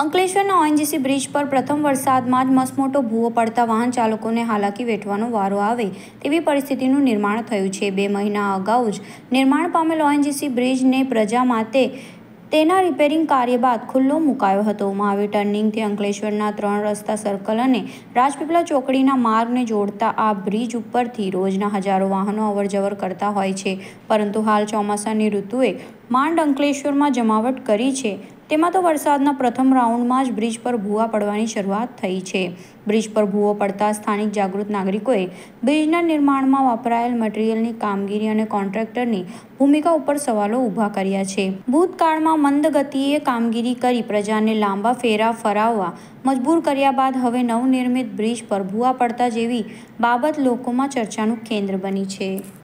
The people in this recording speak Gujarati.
અંકલેશ્વરના ઓએનજીસી બ્રિજ પર પ્રથમ વરસાદમાં જ મસમોટો ભૂવો પડતા વાહન ચાલકોને હાલાકી વેઠવાનો વારો આવે તેવી પરિસ્થિતિનું નિર્માણ થયું છે બે મહિના અગાઉ જ નિર્માણ પામેલ ઓએનજીસી બ્રિજને પ્રજા માટે તેના રિપેરિંગ કાર્ય બાદ ખુલ્લો મુકાયો હતો મહાવીર ટર્નિંગથી અંકલેશ્વરના ત્રણ રસ્તા સર્કલ અને રાજપીપળા ચોકડીના માર્ગને જોડતા આ બ્રિજ ઉપરથી રોજના હજારો વાહનો અવરજવર કરતા હોય છે પરંતુ હાલ ચોમાસાની ઋતુએ માંડ અંકલેશ્વરમાં જમાવટ કરી છે તેમાં તો વરસાદના પ્રથમ રાઉન્ડમાં જ બ્રિજ પર ભૂવા પડવાની શરૂઆત થઈ છે બ્રિજ પર ભૂવો પડતા સ્થાનિક જાગૃત નાગરિકોએ બ્રિજના નિર્માણમાં વપરાયેલ મટીરિયલની કામગીરી અને કોન્ટ્રાક્ટરની ભૂમિકા ઉપર સવાલો ઊભા કર્યા છે ભૂતકાળમાં મંદ ગતિએ કામગીરી કરી પ્રજાને લાંબા ફેરા ફરાવવા મજબૂર કર્યા બાદ હવે નવનિર્મિત બ્રિજ પર ભૂવા પડતા જેવી બાબત લોકોમાં ચર્ચાનું કેન્દ્ર બની છે